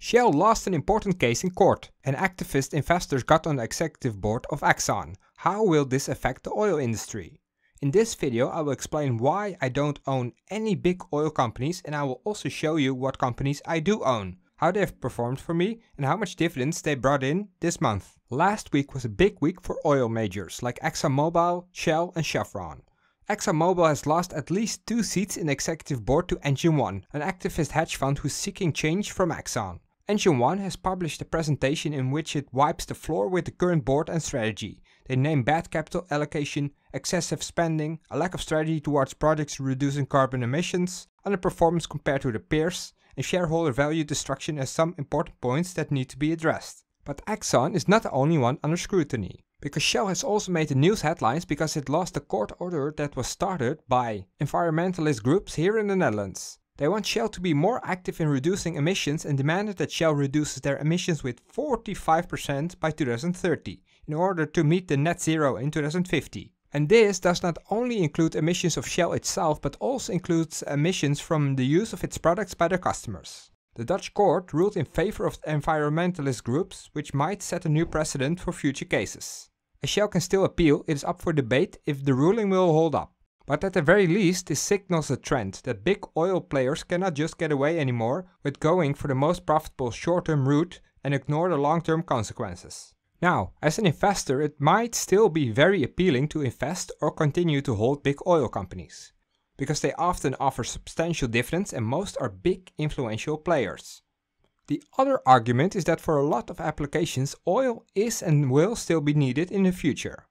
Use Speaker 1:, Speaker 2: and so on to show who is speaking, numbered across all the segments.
Speaker 1: Shell lost an important case in court, and activist investors got on the executive board of Exxon. How will this affect the oil industry? In this video I will explain why I don't own any big oil companies and I will also show you what companies I do own, how they have performed for me and how much dividends they brought in this month. Last week was a big week for oil majors like ExxonMobil, Shell and Chevron. ExxonMobil has lost at least two seats in the executive board to Engine One, an activist hedge fund who's seeking change from Exxon. Engine 1 has published a presentation in which it wipes the floor with the current board and strategy. They name bad capital allocation, excessive spending, a lack of strategy towards projects reducing carbon emissions, underperformance compared to the peers, and shareholder value destruction as some important points that need to be addressed. But Exxon is not the only one under scrutiny, because Shell has also made the news headlines because it lost a court order that was started by environmentalist groups here in the Netherlands. They want Shell to be more active in reducing emissions and demanded that Shell reduces their emissions with 45% by 2030 in order to meet the net zero in 2050. And this does not only include emissions of Shell itself, but also includes emissions from the use of its products by their customers. The Dutch court ruled in favor of environmentalist groups, which might set a new precedent for future cases. As Shell can still appeal, it is up for debate if the ruling will hold up. But at the very least, this signals a trend that big oil players cannot just get away anymore with going for the most profitable short-term route and ignore the long-term consequences. Now, as an investor, it might still be very appealing to invest or continue to hold big oil companies, because they often offer substantial dividends and most are big influential players. The other argument is that for a lot of applications, oil is and will still be needed in the future.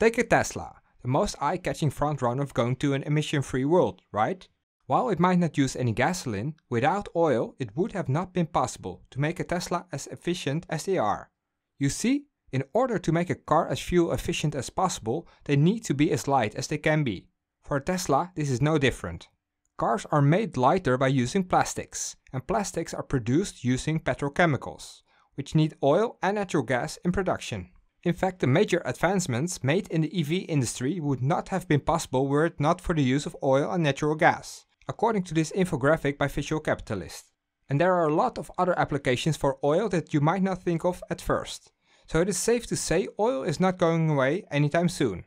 Speaker 1: Take a Tesla the most eye-catching front of going to an emission-free world, right? While it might not use any gasoline, without oil it would have not been possible to make a Tesla as efficient as they are. You see, in order to make a car as fuel efficient as possible, they need to be as light as they can be. For Tesla, this is no different. Cars are made lighter by using plastics, and plastics are produced using petrochemicals, which need oil and natural gas in production. In fact, the major advancements made in the EV industry would not have been possible were it not for the use of oil and natural gas, according to this infographic by Visual Capitalist. And there are a lot of other applications for oil that you might not think of at first. So it is safe to say oil is not going away anytime soon.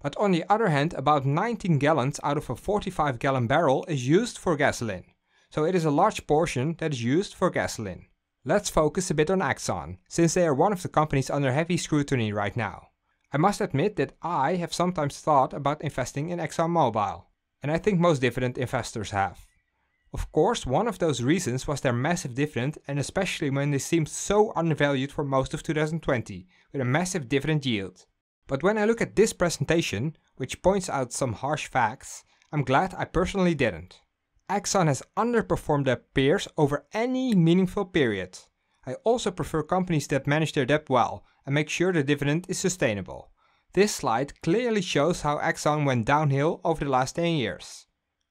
Speaker 1: But on the other hand, about 19 gallons out of a 45 gallon barrel is used for gasoline. So it is a large portion that is used for gasoline. Let's focus a bit on Axon, since they are one of the companies under heavy scrutiny right now. I must admit that I have sometimes thought about investing in ExxonMobil, and I think most dividend investors have. Of course, one of those reasons was their massive dividend and especially when they seemed so undervalued for most of 2020, with a massive dividend yield. But when I look at this presentation, which points out some harsh facts, I'm glad I personally didn't. Exxon has underperformed their peers over any meaningful period. I also prefer companies that manage their debt well and make sure the dividend is sustainable. This slide clearly shows how Exxon went downhill over the last 10 years.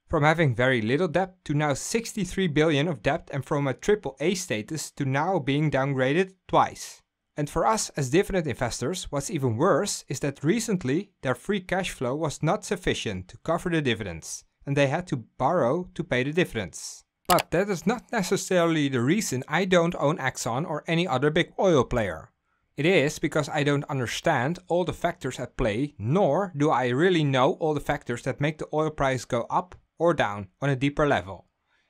Speaker 1: From having very little debt to now 63 billion of debt and from a AAA status to now being downgraded twice. And for us as dividend investors, what's even worse is that recently their free cash flow was not sufficient to cover the dividends and they had to borrow to pay the difference. But that is not necessarily the reason I don't own Exxon or any other big oil player. It is because I don't understand all the factors at play, nor do I really know all the factors that make the oil price go up or down on a deeper level.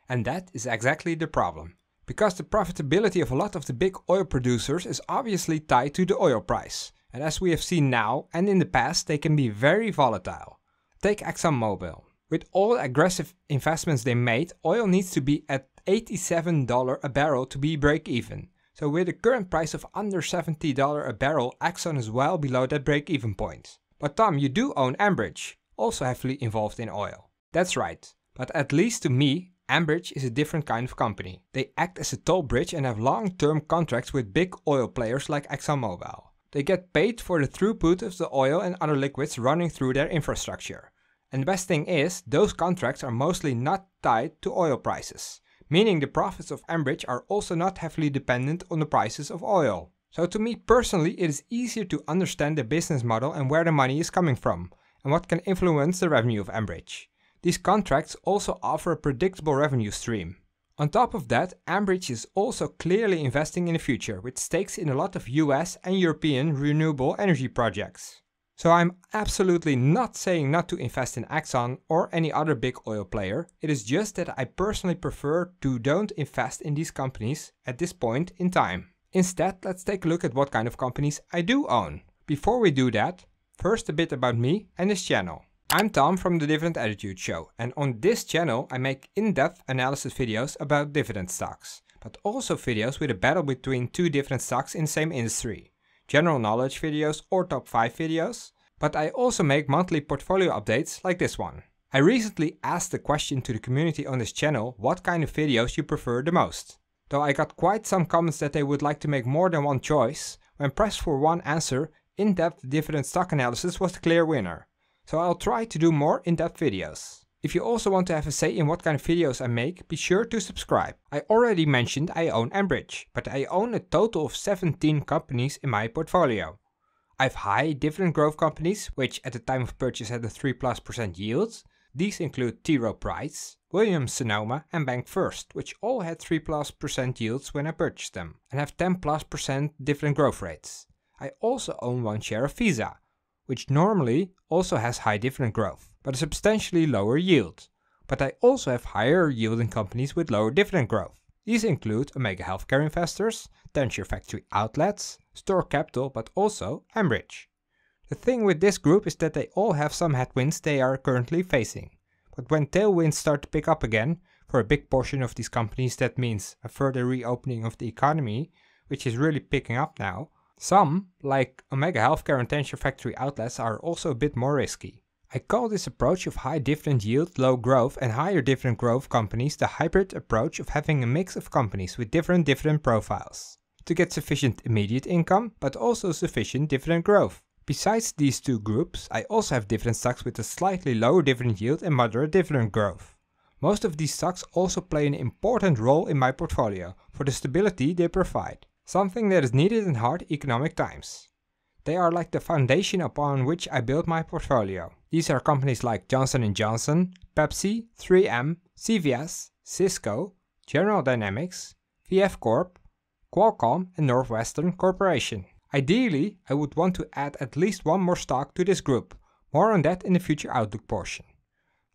Speaker 1: And that is exactly the problem. Because the profitability of a lot of the big oil producers is obviously tied to the oil price. And as we have seen now and in the past, they can be very volatile. Take ExxonMobil. With all aggressive investments they made, oil needs to be at $87 a barrel to be break even. So with the current price of under $70 a barrel, Exxon is well below that break even point. But Tom, you do own Ambridge, also heavily involved in oil. That's right, but at least to me, Ambridge is a different kind of company. They act as a toll bridge and have long-term contracts with big oil players like ExxonMobil. They get paid for the throughput of the oil and other liquids running through their infrastructure. And the best thing is, those contracts are mostly not tied to oil prices, meaning the profits of Enbridge are also not heavily dependent on the prices of oil. So to me personally, it is easier to understand the business model and where the money is coming from, and what can influence the revenue of Enbridge. These contracts also offer a predictable revenue stream. On top of that, Enbridge is also clearly investing in the future with stakes in a lot of US and European renewable energy projects. So I'm absolutely not saying not to invest in Exxon or any other big oil player. It is just that I personally prefer to don't invest in these companies at this point in time. Instead, let's take a look at what kind of companies I do own. Before we do that, first a bit about me and this channel. I'm Tom from the Dividend Attitude Show and on this channel I make in-depth analysis videos about dividend stocks, but also videos with a battle between two different stocks in the same industry general knowledge videos or top 5 videos, but I also make monthly portfolio updates like this one. I recently asked the question to the community on this channel what kind of videos you prefer the most. Though I got quite some comments that they would like to make more than one choice, when pressed for one answer, in-depth dividend stock analysis was the clear winner. So I'll try to do more in-depth videos. If you also want to have a say in what kind of videos I make, be sure to subscribe. I already mentioned I own Enbridge, but I own a total of 17 companies in my portfolio. I have high dividend growth companies, which at the time of purchase had a 3 plus percent yield. These include T. Rowe Price, Williams Sonoma and Bank First, which all had 3 plus percent yields when I purchased them, and have 10 plus percent dividend growth rates. I also own one share of Visa, which normally also has high dividend growth but a substantially lower yield. But I also have higher yielding companies with lower dividend growth. These include Omega Healthcare Investors, Denture Factory Outlets, Store Capital, but also Ambridge. The thing with this group is that they all have some headwinds they are currently facing. But when tailwinds start to pick up again, for a big portion of these companies that means a further reopening of the economy, which is really picking up now, some, like Omega Healthcare and Tension Factory outlets, are also a bit more risky. I call this approach of high dividend yield, low growth and higher dividend growth companies the hybrid approach of having a mix of companies with different dividend profiles to get sufficient immediate income but also sufficient dividend growth. Besides these two groups, I also have dividend stocks with a slightly lower dividend yield and moderate dividend growth. Most of these stocks also play an important role in my portfolio for the stability they provide, something that is needed in hard economic times. They are like the foundation upon which I build my portfolio. These are companies like Johnson & Johnson, Pepsi, 3M, CVS, Cisco, General Dynamics, VF Corp, Qualcomm and Northwestern Corporation. Ideally, I would want to add at least one more stock to this group. More on that in the future outlook portion.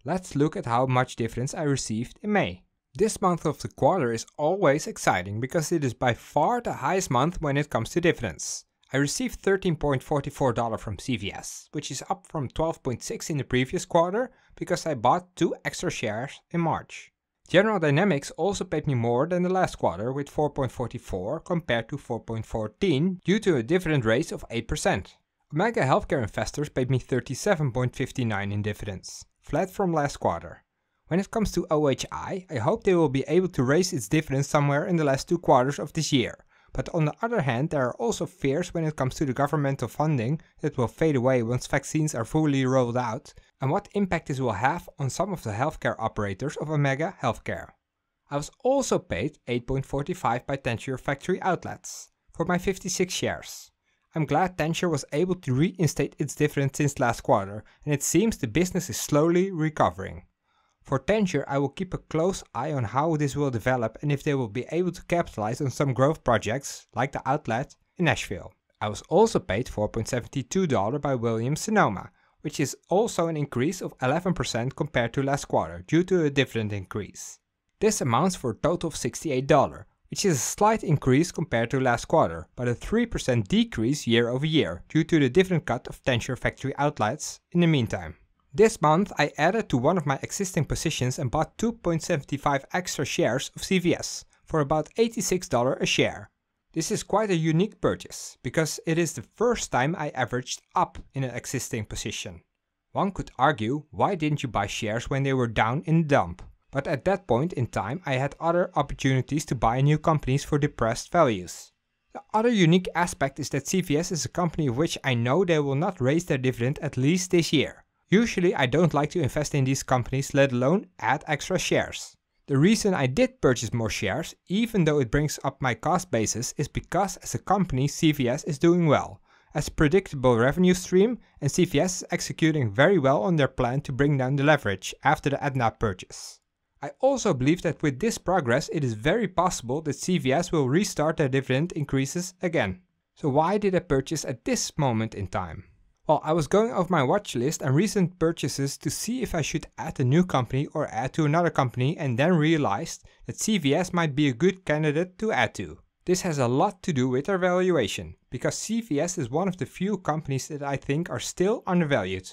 Speaker 1: Let's look at how much difference I received in May. This month of the quarter is always exciting because it is by far the highest month when it comes to dividends. I received $13.44 from CVS, which is up from 12.6 in the previous quarter because I bought two extra shares in March. General Dynamics also paid me more than the last quarter with 4.44 compared to 4.14 due to a dividend raise of 8%. Omega Healthcare Investors paid me 37.59 in dividends, flat from last quarter. When it comes to OHI, I hope they will be able to raise its dividends somewhere in the last two quarters of this year. But on the other hand, there are also fears when it comes to the governmental funding that will fade away once vaccines are fully rolled out, and what impact this will have on some of the healthcare operators of Omega Healthcare. I was also paid 8.45 by Tensure Factory Outlets for my 56 shares. I'm glad Tensure was able to reinstate its dividend since last quarter, and it seems the business is slowly recovering. For Tangier, I will keep a close eye on how this will develop and if they will be able to capitalize on some growth projects, like the outlet in Nashville. I was also paid $4.72 by Williams Sonoma, which is also an increase of 11% compared to last quarter due to a dividend increase. This amounts for a total of $68, which is a slight increase compared to last quarter, but a 3% decrease year over year due to the dividend cut of Tangier factory outlets in the meantime. This month I added to one of my existing positions and bought 2.75 extra shares of CVS for about $86 a share. This is quite a unique purchase because it is the first time I averaged up in an existing position. One could argue why didn't you buy shares when they were down in the dump? But at that point in time I had other opportunities to buy new companies for depressed values. The other unique aspect is that CVS is a company of which I know they will not raise their dividend at least this year. Usually I don't like to invest in these companies, let alone add extra shares. The reason I did purchase more shares, even though it brings up my cost basis, is because as a company CVS is doing well, as a predictable revenue stream and CVS is executing very well on their plan to bring down the leverage after the Adna purchase. I also believe that with this progress it is very possible that CVS will restart their dividend increases again. So why did I purchase at this moment in time? Well, I was going over my watch list and recent purchases to see if I should add a new company or add to another company and then realized that CVS might be a good candidate to add to. This has a lot to do with their valuation, because CVS is one of the few companies that I think are still undervalued.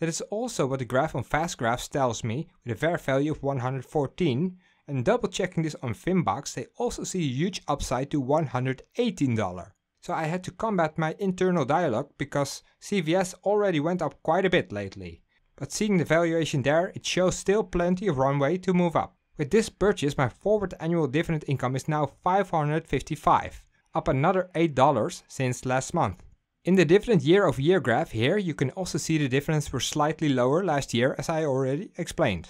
Speaker 1: That is also what the graph on FastGraphs tells me with a fair value of 114 and double checking this on Finbox they also see a huge upside to $118 so I had to combat my internal dialogue because CVS already went up quite a bit lately. But seeing the valuation there, it shows still plenty of runway to move up. With this purchase, my forward annual dividend income is now 555, up another $8 since last month. In the dividend year over year graph here, you can also see the dividends were slightly lower last year as I already explained.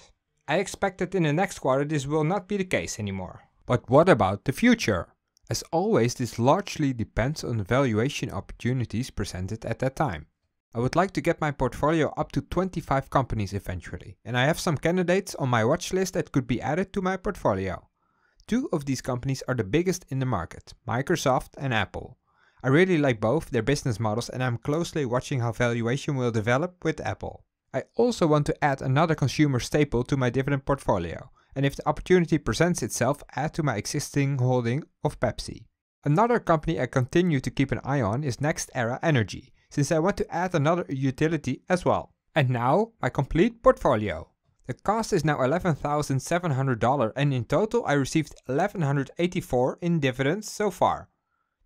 Speaker 1: I expect that in the next quarter this will not be the case anymore. But what about the future? As always, this largely depends on valuation opportunities presented at that time. I would like to get my portfolio up to 25 companies eventually, and I have some candidates on my watch list that could be added to my portfolio. Two of these companies are the biggest in the market, Microsoft and Apple. I really like both their business models and I'm closely watching how valuation will develop with Apple. I also want to add another consumer staple to my dividend portfolio, and if the opportunity presents itself, add to my existing holding of Pepsi. Another company I continue to keep an eye on is Next Era Energy, since I want to add another utility as well. And now, my complete portfolio. The cost is now $11,700 and in total I received 1184 dollars in dividends so far.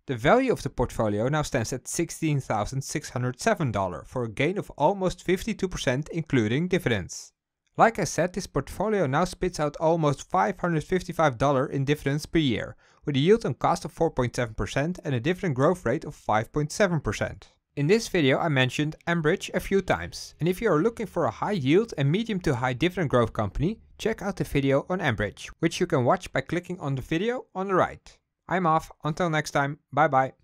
Speaker 1: The value of the portfolio now stands at $16,607 for a gain of almost 52% including dividends. Like I said, this portfolio now spits out almost $555 in dividends per year, with a yield on cost of 4.7% and a dividend growth rate of 5.7%. In this video I mentioned Ambridge a few times, and if you are looking for a high yield and medium to high dividend growth company, check out the video on Ambridge, which you can watch by clicking on the video on the right. I'm off, until next time, bye bye.